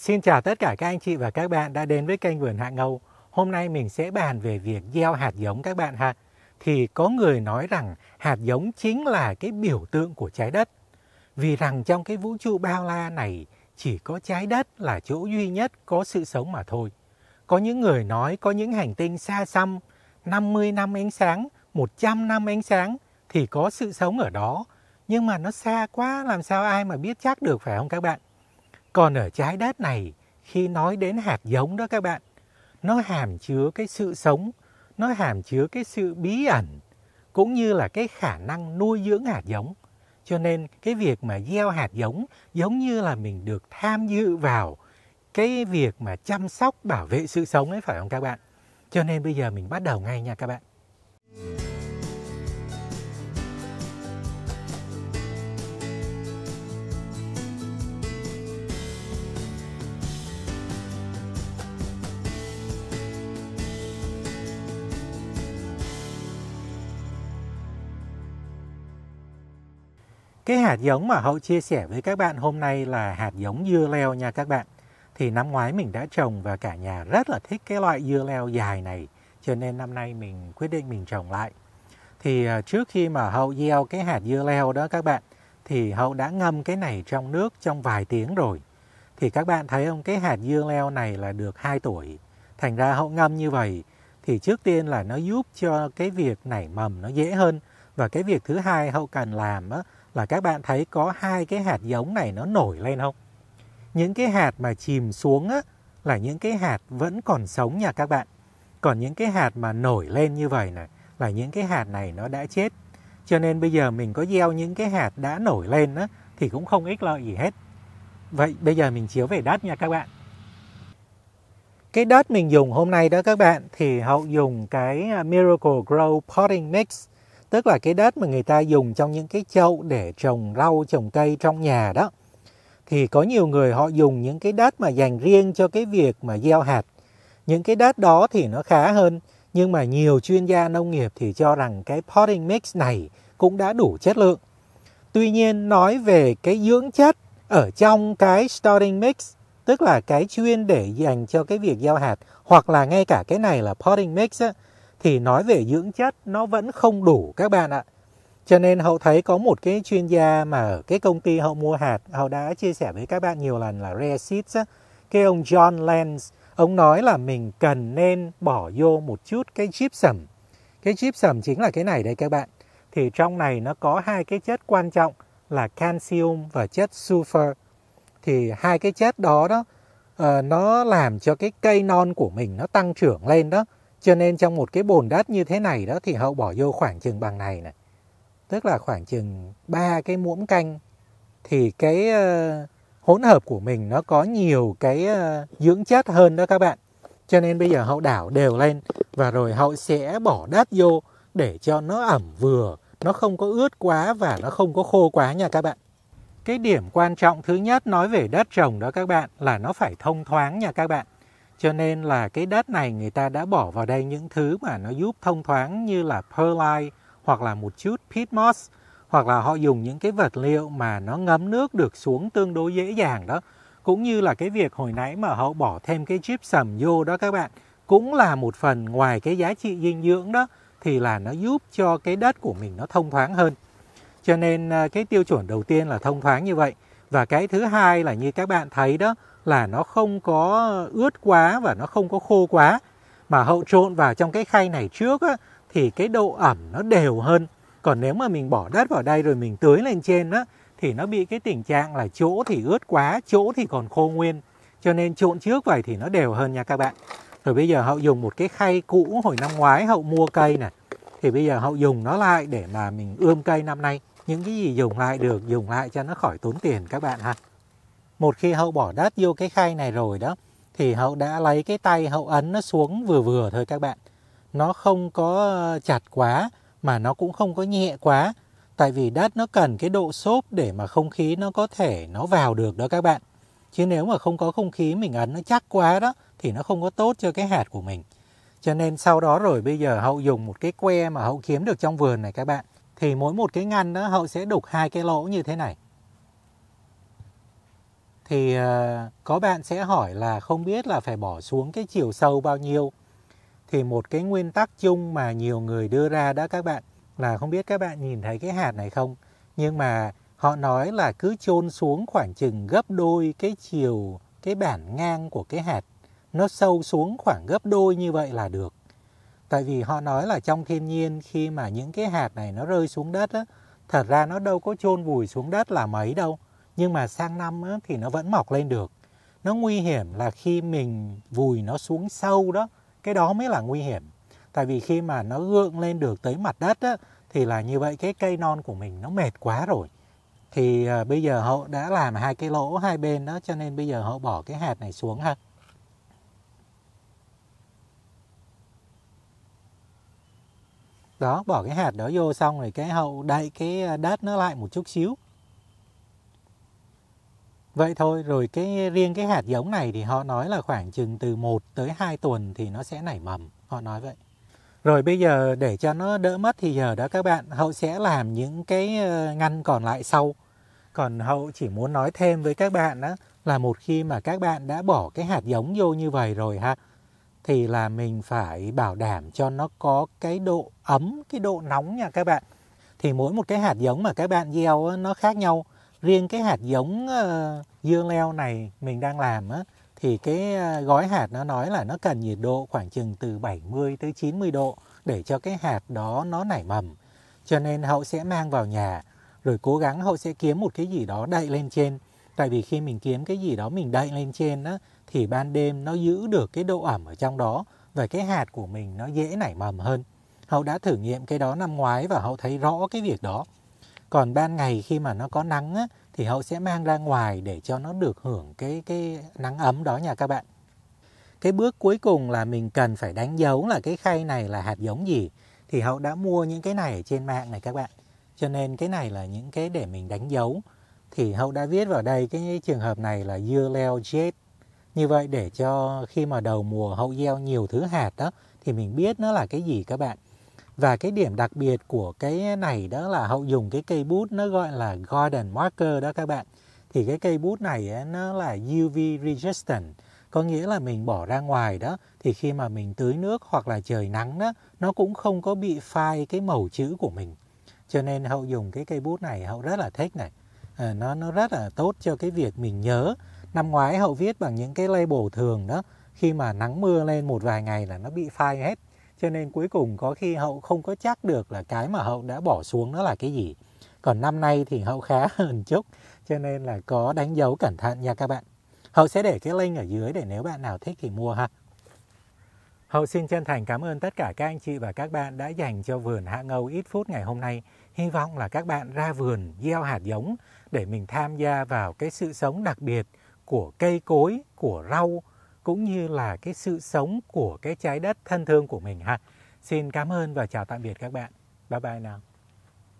Xin chào tất cả các anh chị và các bạn đã đến với kênh Vườn Hạ Ngâu. Hôm nay mình sẽ bàn về việc gieo hạt giống các bạn ha. Thì có người nói rằng hạt giống chính là cái biểu tượng của trái đất. Vì rằng trong cái vũ trụ bao la này chỉ có trái đất là chỗ duy nhất có sự sống mà thôi. Có những người nói có những hành tinh xa xăm 50 năm ánh sáng, 100 năm ánh sáng thì có sự sống ở đó. Nhưng mà nó xa quá làm sao ai mà biết chắc được phải không các bạn? Còn ở trái đất này, khi nói đến hạt giống đó các bạn, nó hàm chứa cái sự sống, nó hàm chứa cái sự bí ẩn, cũng như là cái khả năng nuôi dưỡng hạt giống. Cho nên cái việc mà gieo hạt giống giống như là mình được tham dự vào cái việc mà chăm sóc bảo vệ sự sống ấy phải không các bạn? Cho nên bây giờ mình bắt đầu ngay nha các bạn. Cái hạt giống mà Hậu chia sẻ với các bạn hôm nay là hạt giống dưa leo nha các bạn. Thì năm ngoái mình đã trồng và cả nhà rất là thích cái loại dưa leo dài này. Cho nên năm nay mình quyết định mình trồng lại. Thì à, trước khi mà Hậu gieo cái hạt dưa leo đó các bạn, thì Hậu đã ngâm cái này trong nước trong vài tiếng rồi. Thì các bạn thấy không, cái hạt dưa leo này là được 2 tuổi. Thành ra Hậu ngâm như vậy thì trước tiên là nó giúp cho cái việc nảy mầm nó dễ hơn. Và cái việc thứ hai Hậu cần làm á, là các bạn thấy có hai cái hạt giống này nó nổi lên không? Những cái hạt mà chìm xuống á, là những cái hạt vẫn còn sống nha các bạn. Còn những cái hạt mà nổi lên như vậy này là những cái hạt này nó đã chết. Cho nên bây giờ mình có gieo những cái hạt đã nổi lên á, thì cũng không ích lợi gì hết. Vậy bây giờ mình chiếu về đất nha các bạn. Cái đất mình dùng hôm nay đó các bạn thì Hậu dùng cái à, Miracle Grow Potting Mix tức là cái đất mà người ta dùng trong những cái chậu để trồng rau trồng cây trong nhà đó thì có nhiều người họ dùng những cái đất mà dành riêng cho cái việc mà gieo hạt những cái đất đó thì nó khá hơn nhưng mà nhiều chuyên gia nông nghiệp thì cho rằng cái potting mix này cũng đã đủ chất lượng tuy nhiên nói về cái dưỡng chất ở trong cái starting mix tức là cái chuyên để dành cho cái việc gieo hạt hoặc là ngay cả cái này là potting mix á, thì nói về dưỡng chất nó vẫn không đủ các bạn ạ. Cho nên hậu thấy có một cái chuyên gia mà ở cái công ty hậu mua hạt, hậu đã chia sẻ với các bạn nhiều lần là Rare Seeds, á. cái ông John Lenz, ông nói là mình cần nên bỏ vô một chút cái gypsum. Cái gypsum chính là cái này đây các bạn. Thì trong này nó có hai cái chất quan trọng là calcium và chất sulfur. Thì hai cái chất đó đó uh, nó làm cho cái cây non của mình nó tăng trưởng lên đó cho nên trong một cái bồn đất như thế này đó thì Hậu bỏ vô khoảng chừng bằng này này. Tức là khoảng chừng ba cái muỗng canh thì cái uh, hỗn hợp của mình nó có nhiều cái uh, dưỡng chất hơn đó các bạn. Cho nên bây giờ Hậu đảo đều lên và rồi Hậu sẽ bỏ đất vô để cho nó ẩm vừa, nó không có ướt quá và nó không có khô quá nha các bạn. Cái điểm quan trọng thứ nhất nói về đất trồng đó các bạn là nó phải thông thoáng nha các bạn cho nên là cái đất này người ta đã bỏ vào đây những thứ mà nó giúp thông thoáng như là perlite hoặc là một chút peat moss hoặc là họ dùng những cái vật liệu mà nó ngấm nước được xuống tương đối dễ dàng đó cũng như là cái việc hồi nãy mà họ bỏ thêm cái gypsum vô đó các bạn cũng là một phần ngoài cái giá trị dinh dưỡng đó thì là nó giúp cho cái đất của mình nó thông thoáng hơn cho nên à, cái tiêu chuẩn đầu tiên là thông thoáng như vậy và cái thứ hai là như các bạn thấy đó là nó không có ướt quá và nó không có khô quá mà hậu trộn vào trong cái khay này trước á, thì cái độ ẩm nó đều hơn còn nếu mà mình bỏ đất vào đây rồi mình tưới lên trên á, thì nó bị cái tình trạng là chỗ thì ướt quá chỗ thì còn khô nguyên cho nên trộn trước vậy thì nó đều hơn nha các bạn rồi bây giờ hậu dùng một cái khay cũ hồi năm ngoái hậu mua cây này thì bây giờ hậu dùng nó lại để mà mình ươm cây năm nay những cái gì dùng lại được dùng lại cho nó khỏi tốn tiền các bạn ha một khi hậu bỏ đất vô cái khay này rồi đó thì hậu đã lấy cái tay hậu ấn nó xuống vừa vừa thôi các bạn nó không có ờ, chặt quá mà nó cũng không có nhẹ quá tại vì đất nó cần cái độ xốp để mà không khí nó có thể nó vào được đó các bạn chứ nếu mà không có không khí mình ấn nó chắc quá đó thì nó không có tốt cho cái hạt của mình cho nên sau đó rồi bây giờ hậu dùng một cái que mà hậu kiếm được trong vườn này các bạn thì mỗi một cái ngăn đó hậu sẽ đục hai cái lỗ như thế này thì ờ, có bạn sẽ hỏi là không biết là phải bỏ xuống cái chiều sâu bao nhiêu thì một cái nguyên tắc chung mà nhiều người đưa ra đó các bạn là không biết các bạn nhìn thấy cái hạt này không nhưng mà họ nói là cứ chôn xuống khoảng chừng gấp đôi cái chiều cái bản ngang của cái hạt nó sâu xuống khoảng gấp đôi như vậy là được tại vì họ nói là trong thiên nhiên khi mà những cái hạt này nó rơi xuống đất á thật ra nó đâu có chôn vùi xuống đất là mấy đâu nhưng mà sang năm á, thì nó vẫn mọc lên được nó nguy hiểm là khi mình vùi nó xuống sâu đó cái đó mới là nguy hiểm tại vì khi mà nó gượng lên được tới mặt đất á, thì là như vậy cái cây non của mình nó mệt quá rồi thì à, bây giờ hậu đã làm hai cái lỗ hai bên đó cho nên bây giờ hậu bỏ cái hạt này xuống ha đó bỏ cái hạt đó vô xong rồi cái hậu đậy cái ờ, đất nó lại một chút xíu Vậy thôi, rồi cái riêng cái hạt giống này thì họ nói là khoảng chừng từ 1 tới 2 tuần thì nó sẽ nảy mầm, họ nói vậy. Rồi bây giờ để cho nó đỡ mất thì giờ đó các bạn, Hậu sẽ làm những cái ờ, ngăn còn lại sau. Còn Hậu chỉ muốn nói thêm với các bạn đó là một khi mà các bạn đã bỏ cái hạt giống vô như vậy rồi ha, thì là mình phải bảo đảm cho nó có cái độ ấm, cái độ nóng nha các bạn. Thì mỗi một cái hạt giống mà các bạn gieo nó khác nhau. Riêng cái hạt giống uh, dương leo này mình đang làm á, thì cái ờ, gói hạt nó nói là nó cần nhiệt độ khoảng chừng từ 70 tới 90 độ để cho cái hạt đó nó nảy mầm. Cho nên hậu sẽ mang vào nhà rồi cố gắng hậu sẽ kiếm một cái gì đó đậy lên trên. Tại vì khi mình kiếm cái gì đó mình đậy lên trên á, thì ban đêm nó giữ được cái độ ẩm ở trong đó và cái hạt của mình nó dễ nảy mầm hơn. Hậu đã thử nghiệm cái đó năm ngoái và hậu thấy rõ cái việc đó còn ban ngày khi mà nó có nắng á, thì hậu sẽ mang ra ngoài để cho nó được hưởng cái cái nắng ấm đó nha các bạn cái bước cuối cùng là mình cần phải đánh dấu là cái khay này là hạt giống gì thì hậu đã mua những cái này ở trên mạng này các bạn cho nên cái này là những cái để mình đánh dấu thì hậu đã viết vào đây cái trường hợp này là dưa leo chết như vậy để cho khi mà đầu mùa hậu gieo nhiều thứ hạt đó thì mình biết nó là cái gì các bạn và cái điểm đặc biệt của cái này đó là hậu dùng cái cây bút nó gọi là Gordon Marker đó các bạn. Thì cái cây bút này nó là UV resistant, có nghĩa là mình bỏ ra ngoài đó thì khi mà mình tưới nước hoặc là trời nắng đó nó cũng không có bị phai cái màu chữ của mình. Cho nên hậu dùng cái cây bút này hậu rất là thích này. À, nó nó rất là tốt cho cái việc mình nhớ. Năm ngoái hậu viết bằng những cái label thường đó, khi mà nắng mưa lên một vài ngày là nó bị phai hết cho nên cuối cùng có khi hậu không có chắc được là cái mà hậu đã bỏ xuống nó là cái gì còn năm nay thì hậu khá hơn chút cho nên là có đánh dấu cẩn thận nha các bạn hậu sẽ để cái link ở dưới để nếu bạn nào thích thì mua ha Hậu xin chân thành cảm ơn tất cả các anh chị và các bạn đã dành cho vườn hạ ngầu ít phút ngày hôm nay. Hy vọng là các bạn ra vườn gieo hạt giống để mình tham gia vào cái sự sống đặc biệt của cây cối, của rau, cũng như là cái sự sống của cái trái đất thân thương của mình ha. Xin cảm ơn và chào tạm biệt các bạn. Bye bye nào.